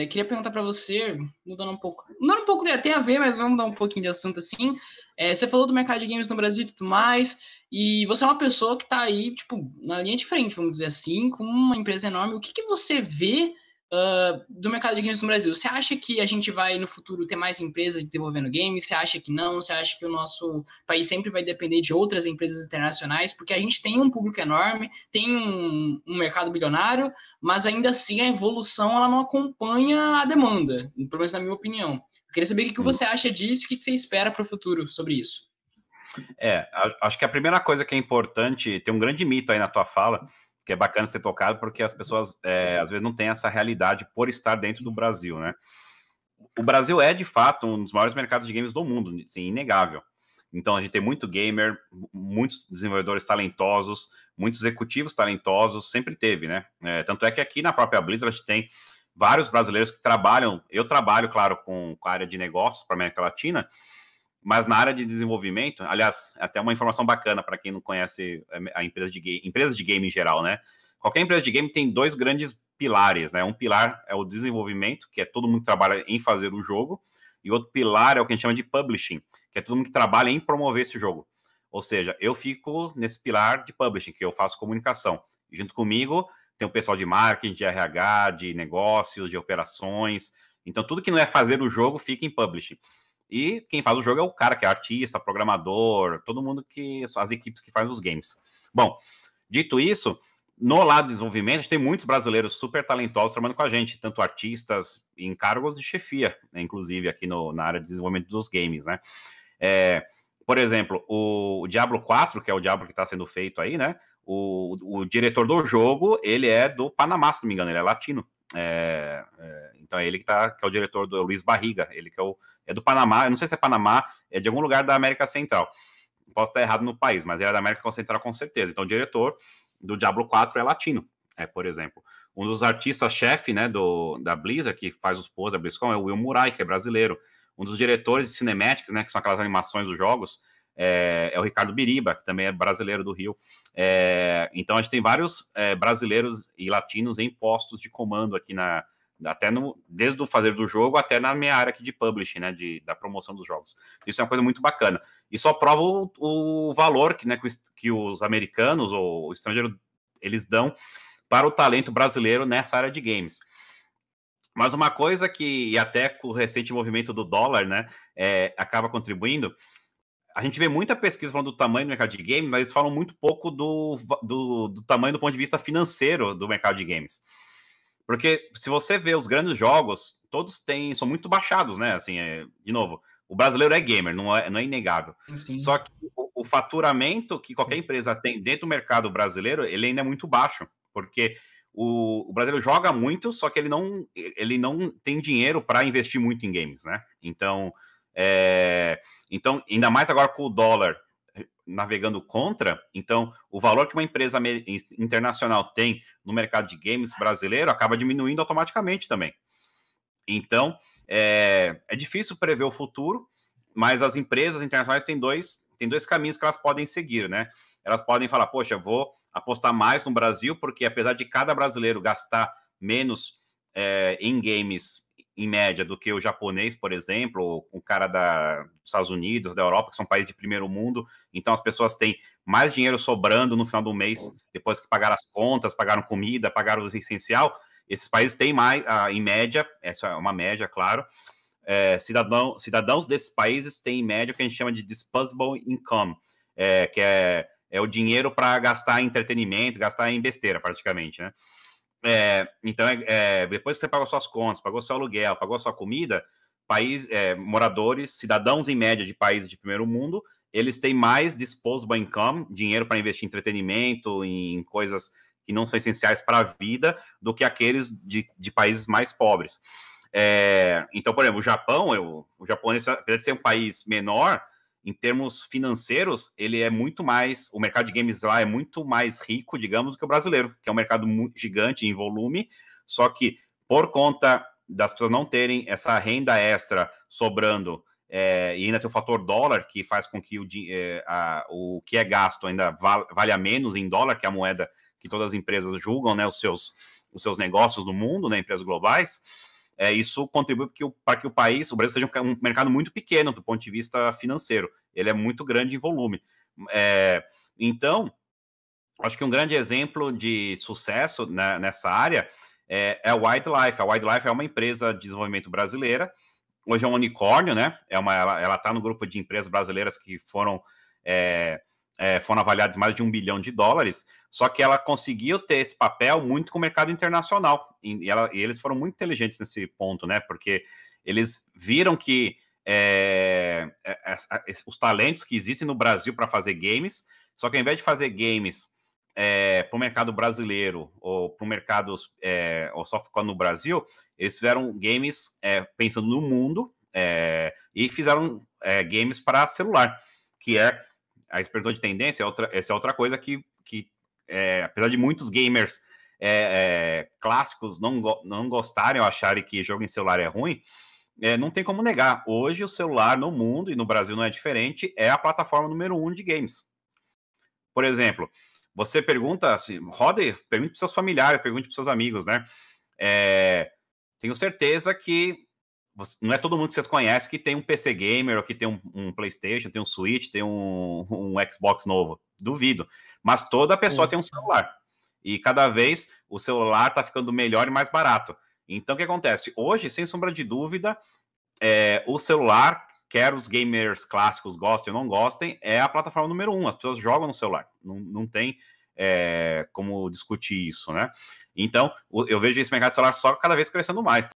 É, queria perguntar para você, mudando um pouco, mudando um pouco, né, tem a ver, mas vamos dar um pouquinho de assunto assim. É, você falou do mercado de games no Brasil e tudo mais, e você é uma pessoa que está aí, tipo, na linha de frente, vamos dizer assim, com uma empresa enorme. O que, que você vê uh, do mercado de games no Brasil. Você acha que a gente vai no futuro ter mais empresas desenvolvendo games? Você acha que não? Você acha que o nosso país sempre vai depender de outras empresas internacionais? Porque a gente tem um público enorme, tem um, um mercado bilionário, mas ainda assim a evolução ela não acompanha a demanda, pelo menos na minha opinião. Eu queria saber o que hum. você acha disso, o que você espera para o futuro sobre isso. É, acho que a primeira coisa que é importante, tem um grande mito aí na tua fala, que é bacana ser tocado, porque as pessoas é, às vezes não têm essa realidade por estar dentro do Brasil, né? O Brasil é, de fato, um dos maiores mercados de games do mundo, sim, inegável. Então a gente tem muito gamer, muitos desenvolvedores talentosos, muitos executivos talentosos, sempre teve, né? É, tanto é que aqui na própria Blizzard a gente tem vários brasileiros que trabalham. Eu trabalho, claro, com, com a área de negócios para a América Latina, mas na área de desenvolvimento, aliás, até uma informação bacana para quem não conhece é, a empresa de game, empresa de game em geral, né? Qualquer empresa de game tem dois grandes pilares, né? Um pilar é o desenvolvimento, que é todo mundo que trabalha em fazer o jogo, e outro pilar é o que a gente chama de publishing, que é todo mundo que trabalha em promover esse jogo. Ou seja, eu fico nesse pilar de publishing, que eu faço comunicação. E junto comigo tem o pessoal de marketing, de RH, de negócios, de operações. Então, tudo que não é fazer o jogo fica em publishing. E quem faz o jogo é o cara que é artista, programador, todo mundo que. as equipes que fazem os games. Bom, dito isso, no lado de desenvolvimento, a gente tem muitos brasileiros super talentosos trabalhando com a gente, tanto artistas em cargos de chefia, né, inclusive aqui no, na área de desenvolvimento dos games, né? É, por exemplo, o, o Diablo 4, que é o Diablo que está sendo feito aí, né? O, o, diretor do jogo, ele é do Panamá, se não me engano, ele é latino. É, é, então é ele que, tá, que é o diretor do Luiz Barriga, ele que é, o, é do Panamá, eu não sei se é Panamá, é de algum lugar da América Central. Posso estar errado no país, mas ele é da América Central com certeza. Então o diretor do Diablo 4 é latino, é, por exemplo. Um dos artistas-chefe né, do, da Blizzard, que faz os pôs da BlizzCon, é o Will Murai, que é brasileiro. Um dos diretores de Cinematics, né, que são aquelas animações dos jogos, é, é o Ricardo Biriba, que também é brasileiro do Rio. É, então a gente tem vários é, brasileiros e latinos em postos de comando aqui na até no, desde o fazer do jogo até na minha área aqui de publishing, né, de, da promoção dos jogos. Isso é uma coisa muito bacana. E só prova o, o valor que, né, que, os, que os americanos ou estrangeiros eles dão para o talento brasileiro nessa área de games. Mas uma coisa que, e até com o recente movimento do dólar, né, é, acaba contribuindo, a gente vê muita pesquisa falando do tamanho do mercado de games, mas eles falam muito pouco do, do, do, tamanho do ponto de vista financeiro do mercado de games. Porque se você vê os grandes jogos, todos têm, são muito baixados, né? Assim, é, de novo, o brasileiro é gamer, não é, não é inegável. Sim. Só que o, o, faturamento que qualquer empresa tem dentro do mercado brasileiro, ele ainda é muito baixo, porque o, o brasileiro joga muito, só que ele não, ele não tem dinheiro para investir muito em games, né? Então, é, então, ainda mais agora com o dólar eh, navegando contra, então o valor que uma empresa internacional tem no mercado de games brasileiro acaba diminuindo automaticamente também. Então, é, é difícil prever o futuro, mas as empresas internacionais têm dois, têm dois caminhos que elas podem seguir, né? Elas podem falar, poxa, vou apostar mais no Brasil, porque apesar de cada brasileiro gastar menos é, em games em média do que o japonês, por exemplo, ou o cara da, dos Estados Unidos, da Europa, que são países de primeiro mundo. Então as pessoas têm mais dinheiro sobrando no final do mês, depois que pagaram as contas, pagaram comida, pagaram o essencial. Esses países têm mais, ah, em média, essa é uma média, claro. É, cidadão, cidadãos desses países têm em média o que a gente chama de disposable income, é, que é, é o dinheiro para gastar em entretenimento, gastar em besteira, praticamente, né? É, então, é, é, depois que você pagou suas contas, pagou seu aluguel, pagou sua comida, país, é, moradores, cidadãos em média de países de primeiro mundo, eles têm mais disposable income, dinheiro para investir em entretenimento, em coisas que não são essenciais para a vida, do que aqueles de, de países mais pobres. É, então, por exemplo, o Japão, eu, o japonês, apesar de ser um país menor, em termos financeiros, ele é muito mais. O mercado de games lá é muito mais rico, digamos, do que o brasileiro, que é um mercado gigante em volume. Só que por conta das pessoas não terem essa renda extra sobrando é, e ainda tem o fator dólar que faz com que o, é, a, o que é gasto ainda val, valha menos em dólar, que é a moeda que todas as empresas julgam, né, os seus, os seus negócios no mundo, né, empresas globais é, isso contribui para que, o país, o Brasil, seja um, mercado muito pequeno do ponto de vista financeiro. Ele é muito grande em volume. É, então, acho que um grande exemplo de sucesso nessa área é, é a Wildlife. A Wildlife é uma empresa de desenvolvimento brasileira. Hoje é um unicórnio, né? É uma, ela está no grupo de empresas brasileiras que foram é, é, foram avaliados mais de um bilhão de dólares, só que ela conseguiu ter esse papel muito com o mercado internacional. E, ela, e eles foram muito inteligentes nesse ponto, né? Porque eles viram que é, é, os talentos que existem no Brasil para fazer games, só que ao invés de fazer games é, para o mercado brasileiro ou para o mercado é, ou só ficou no Brasil, eles fizeram games é, pensando no mundo e fizeram games para celular, que é a expressão de tendência é outra, essa é outra coisa que, que é, apesar de muitos gamers é, é clássicos não, go não gostarem ou acharem que jogo em celular é ruim, é, não tem como negar. Hoje o celular no mundo e no Brasil não é diferente, é a plataforma número um de games. Por exemplo, você pergunta, assim, roda, pergunte para seus familiares, pergunte para seus amigos, né? É, tenho certeza que não é todo mundo que vocês conhecem que tem um PC gamer, ou que tem um, um PlayStation, tem um Switch, tem um, um, Xbox novo. Duvido. Mas toda pessoa uhum. tem um celular. E cada vez o celular está ficando melhor e mais barato. Então, o que acontece? Hoje, sem sombra de dúvida, é, o celular, quer os gamers clássicos gostem ou não gostem, é a plataforma número um. As pessoas jogam no celular. Não, não tem é, como discutir isso, né? Então, eu vejo esse mercado de celular só cada vez crescendo mais.